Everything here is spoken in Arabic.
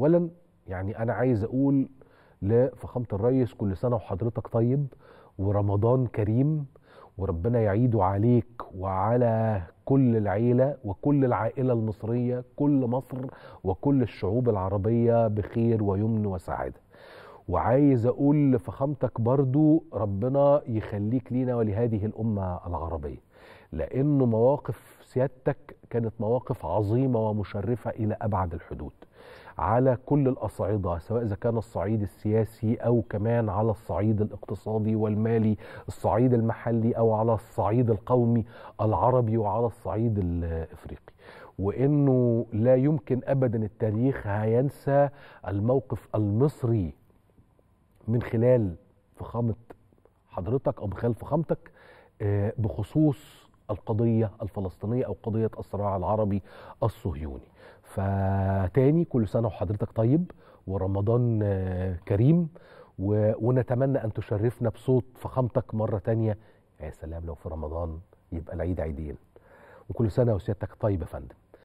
اولا يعني انا عايز اقول لفخامه الريس كل سنه وحضرتك طيب ورمضان كريم وربنا يعيده عليك وعلى كل العيله وكل العائله المصريه كل مصر وكل الشعوب العربيه بخير ويمن وسعاده وعايز اقول لفخامتك برضو ربنا يخليك لينا ولهذه الامه العربيه لانه مواقف سيادتك كانت مواقف عظيمه ومشرفه الى ابعد الحدود على كل الاصعده سواء اذا كان الصعيد السياسي او كمان على الصعيد الاقتصادي والمالي الصعيد المحلي او على الصعيد القومي العربي وعلى الصعيد الافريقي وانه لا يمكن ابدا التاريخ هينسى الموقف المصري من خلال فخامه حضرتك او من خلال فخامتك آه، بخصوص القضيه الفلسطينيه او قضيه الصراع العربي الصهيوني. فتاني كل سنه وحضرتك طيب ورمضان آه، كريم ونتمنى ان تشرفنا بصوت فخامتك مره تانية يا سلام لو في رمضان يبقى العيد عيدين وكل سنه وسيادتك طيب يا فندم